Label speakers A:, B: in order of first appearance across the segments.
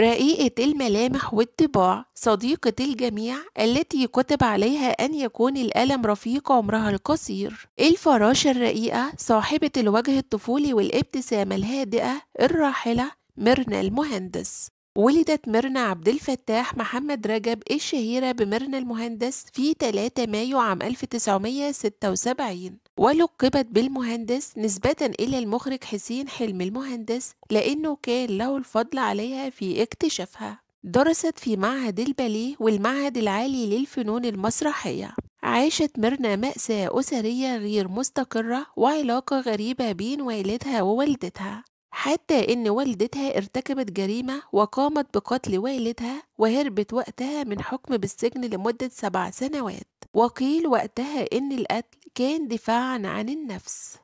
A: رقيقة الملامح والطباع صديقة الجميع التي كتب عليها أن يكون الألم رفيق عمرها القصير الفراشة الرقيقة صاحبة الوجه الطفولي والابتسامة الهادئة الراحلة ميرنا المهندس ولدت ميرنا عبد الفتاح محمد رجب الشهيرة بميرنا المهندس في 3 مايو عام 1976 ولقبت بالمهندس نسبة إلى المخرج حسين حلمي المهندس لأنه كان له الفضل عليها في اكتشافها درست في معهد الباليه والمعهد العالي للفنون المسرحية عاشت مرنا مأساة أسرية غير مستقرة وعلاقة غريبة بين والدها ووالدتها حتى إن والدتها ارتكبت جريمة وقامت بقتل والدها وهربت وقتها من حكم بالسجن لمدة سبع سنوات وقيل وقتها إن القتل كان دفاعا عن النفس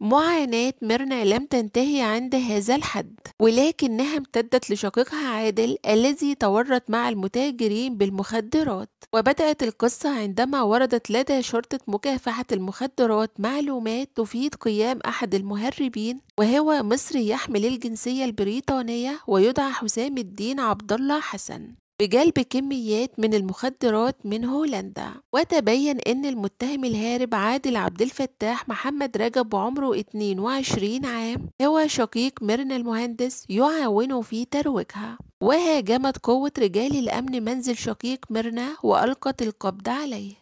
A: معاناة ميرنا لم تنتهي عند هذا الحد ولكنها امتدت لشقيقها عادل الذي تورط مع المتاجرين بالمخدرات وبدأت القصة عندما وردت لدى شرطة مكافحة المخدرات معلومات تفيد قيام أحد المهربين وهو مصري يحمل الجنسية البريطانية ويدعى حسام الدين عبد الله حسن بجلب كميات من المخدرات من هولندا وتبين أن المتهم الهارب عادل عبد الفتاح محمد رجب عمره 22 عام هو شقيق ميرنا المهندس يعاونه في ترويجها وهاجمت قوة رجال الأمن منزل شقيق ميرنا وألقت القبض عليه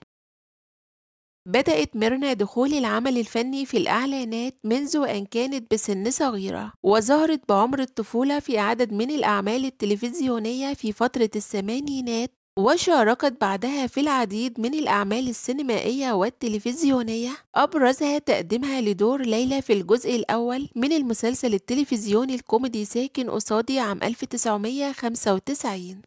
A: بدأت ميرنا دخول العمل الفني في الإعلانات منذ أن كانت بسن صغيرة وظهرت بعمر الطفولة في عدد من الأعمال التلفزيونية في فترة الثمانينات وشاركت بعدها في العديد من الأعمال السينمائية والتلفزيونية أبرزها تقديمها لدور ليلى في الجزء الأول من المسلسل التلفزيوني الكوميدي ساكن قصادي عام 1995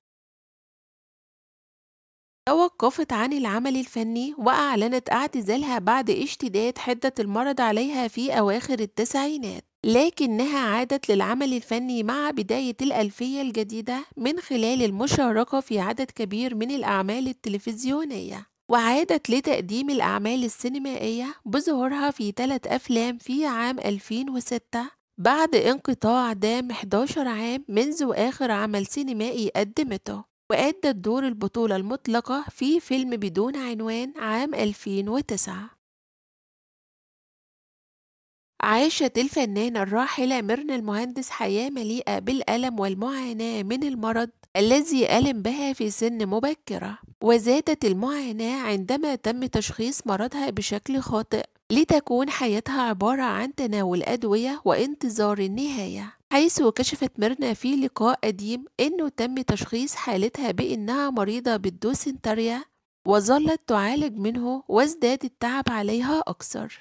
A: توقفت عن العمل الفني وأعلنت اعتزالها بعد اشتداد حدة المرض عليها في أواخر التسعينات لكنها عادت للعمل الفني مع بداية الألفية الجديدة من خلال المشاركة في عدد كبير من الأعمال التلفزيونية وعادت لتقديم الأعمال السينمائية بظهورها في ثلاث أفلام في عام 2006 بعد انقطاع دام 11 عام منذ آخر عمل سينمائي قدمته وأدت دور البطولة المطلقة في فيلم بدون عنوان عام 2009 عاشت الفنانة الراحلة ميرنا المهندس حياة مليئة بالألم والمعاناة من المرض الذي ألم بها في سن مبكرة وزادت المعاناة عندما تم تشخيص مرضها بشكل خاطئ لتكون حياتها عبارة عن تناول أدوية وانتظار النهاية حيث كشفت ميرنا في لقاء قديم أنه تم تشخيص حالتها بأنها مريضة بالدوسنتريا وظلت تعالج منه وازداد التعب عليها أكثر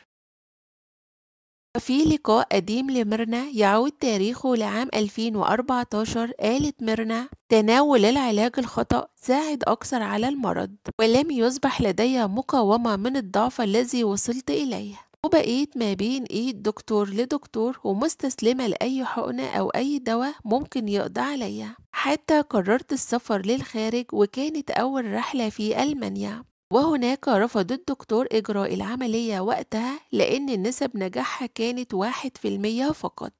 A: وفي لقاء قديم لميرنا يعود تاريخه لعام 2014 قالت ميرنا تناول العلاج الخطأ ساعد أكثر على المرض ولم يصبح لدي مقاومة من الضعف الذي وصلت إليه وبقيت ما بين ايد دكتور لدكتور ومستسلمة لأي حقنة أو أي دواء ممكن يقضي عليا حتى قررت السفر للخارج وكانت أول رحلة في ألمانيا وهناك رفض الدكتور إجراء العملية وقتها لأن نسب نجاحها كانت واحد في المية فقط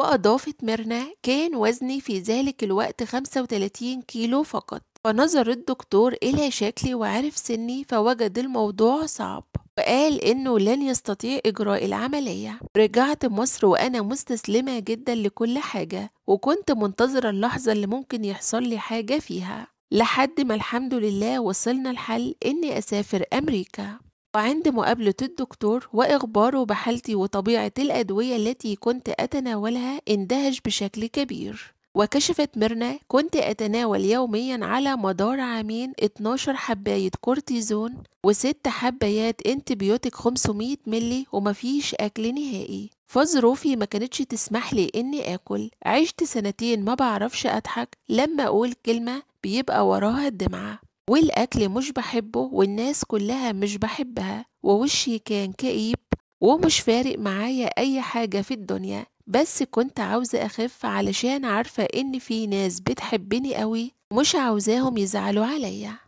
A: وأضافت ميرنا كان وزني في ذلك الوقت 35 كيلو فقط ونظر الدكتور إلى شكلي وعرف سني فوجد الموضوع صعب وقال إنه لن يستطيع إجراء العملية رجعت مصر وأنا مستسلمة جدا لكل حاجة وكنت منتظرة اللحظة اللي ممكن يحصل لي حاجة فيها لحد ما الحمد لله وصلنا الحل إني أسافر أمريكا وعند مقابلة الدكتور وإخباره بحالتي وطبيعة الأدوية التي كنت أتناولها اندهش بشكل كبير وكشفت ميرنا كنت أتناول يوميا على مدار عامين 12 حباية كورتيزون وست حبايات انتبيوتك 500 ملي ومفيش أكل نهائي فظروفي ما كانتش تسمح لي إني آكل عشت سنتين ما بعرفش أضحك لما أقول كلمة بيبقى وراها الدمعة والأكل مش بحبه والناس كلها مش بحبها ووشي كان كئيب ومش فارق معايا أي حاجة في الدنيا بس كنت عاوزة أخف علشان عارفة إن في ناس بتحبني قوي ومش عاوزاهم يزعلوا عليا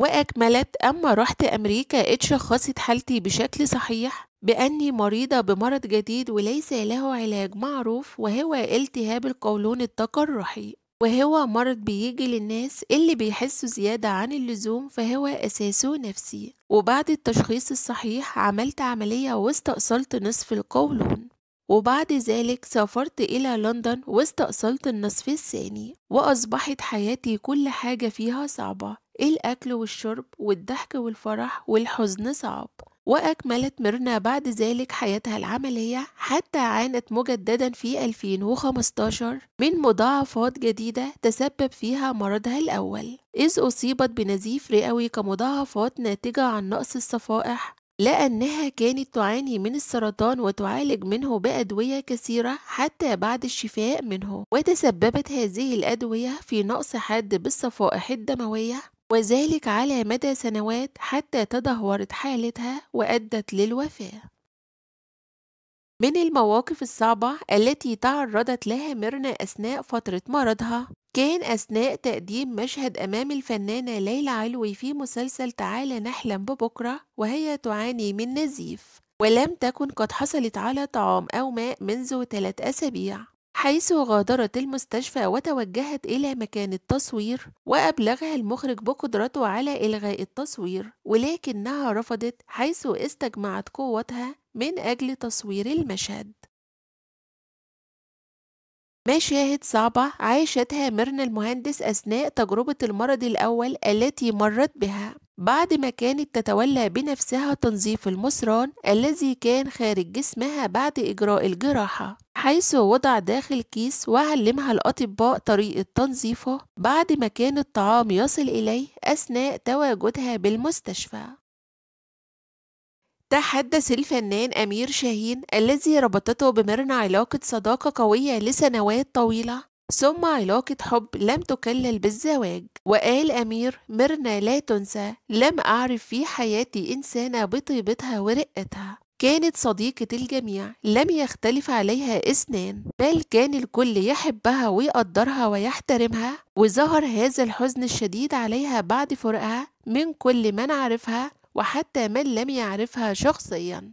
A: وأكملت أما رحت أمريكا اتشخصت حالتي بشكل صحيح بأني مريضة بمرض جديد وليس له علاج معروف وهو التهاب القولون التقرحي وهو مرض بيجي للناس اللي بيحسوا زيادة عن اللزوم فهو أساسه نفسي وبعد التشخيص الصحيح عملت عملية واستأصلت نصف القولون وبعد ذلك سافرت إلى لندن واستأصلت النصف الثاني وأصبحت حياتي كل حاجة فيها صعبة الأكل والشرب والضحك والفرح والحزن صعب وأكملت ميرنا بعد ذلك حياتها العملية حتى عانت مجددا في 2015 من مضاعفات جديدة تسبب فيها مرضها الأول إذ أصيبت بنزيف رئوي كمضاعفات ناتجة عن نقص الصفائح لأنها كانت تعاني من السرطان وتعالج منه بأدوية كثيرة حتى بعد الشفاء منه وتسببت هذه الأدوية في نقص حاد بالصفائح الدموية وذلك على مدى سنوات حتى تدهورت حالتها وأدت للوفاة من المواقف الصعبة التي تعرضت لها ميرنا أثناء فترة مرضها كان أثناء تقديم مشهد أمام الفنانة ليلى علوي في مسلسل تعالى نحلم ببكرة وهي تعاني من نزيف ولم تكن قد حصلت على طعام أو ماء منذ ثلاث أسابيع حيث غادرت المستشفى وتوجهت إلى مكان التصوير وأبلغها المخرج بقدرته على إلغاء التصوير ولكنها رفضت حيث استجمعت قوتها من أجل تصوير المشهد مشاهد صعبة عاشتها ميرنا المهندس أثناء تجربة المرض الأول التي مرت بها بعد ما كانت تتولى بنفسها تنظيف المصران الذي كان خارج جسمها بعد إجراء الجراحة حيث وضع داخل كيس وعلمها الأطباء طريقة تنظيفه بعد ما كان الطعام يصل إليه أثناء تواجدها بالمستشفى تحدث الفنان أمير شاهين الذي ربطته بمرنا علاقة صداقة قوية لسنوات طويلة ثم علاقة حب لم تكلل بالزواج وقال أمير مرنا لا تنسى لم أعرف في حياتي إنسانة بطيبتها ورقتها كانت صديقة الجميع لم يختلف عليها اثنان بل كان الكل يحبها ويقدرها ويحترمها وظهر هذا الحزن الشديد عليها بعد فرقها من كل من عرفها وحتى من لم يعرفها شخصيا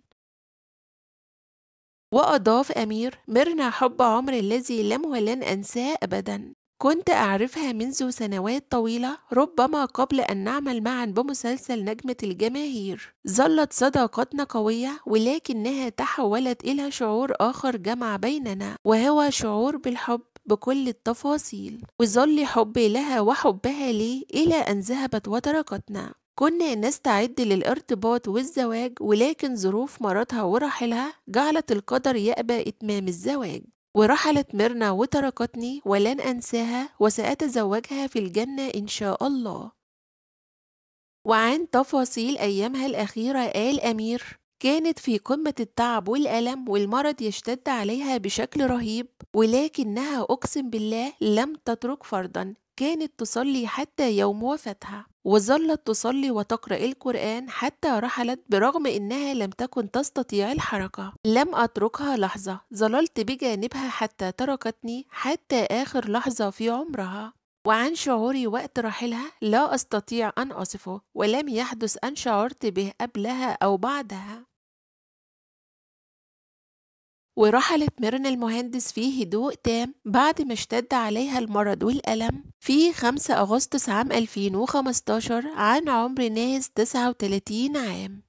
A: وأضاف أمير مرنا حب عمر الذي لم ولن أنساه أبدا كنت أعرفها منذ سنوات طويلة ربما قبل أن نعمل معا بمسلسل نجمة الجماهير ظلت صداقتنا قوية ولكنها تحولت إلى شعور آخر جمع بيننا وهو شعور بالحب بكل التفاصيل وظل حبي لها وحبها لي إلى أن ذهبت وتركتنا كنا نستعد للارتباط والزواج ولكن ظروف مراتها ورحلها جعلت القدر يأبى إتمام الزواج ورحلت ميرنا وتركتني ولن أنساها وسأتزوجها في الجنة إن شاء الله وعن تفاصيل أيامها الأخيرة قال أمير كانت في قمة التعب والألم والمرض يشتد عليها بشكل رهيب ولكنها أقسم بالله لم تترك فرضا كانت تصلي حتى يوم وفاتها وظلت تصلي وتقرأ القرآن حتى رحلت برغم إنها لم تكن تستطيع الحركة لم أتركها لحظة ظللت بجانبها حتى تركتني حتى آخر لحظة في عمرها وعن شعوري وقت رحلها لا أستطيع أن أصفه ولم يحدث أن شعرت به قبلها أو بعدها ورحلت ميرن المهندس في هدوء تام بعد ما اشتد عليها المرض والألم في 5 أغسطس عام 2015 عن عمر ناهز 39 عام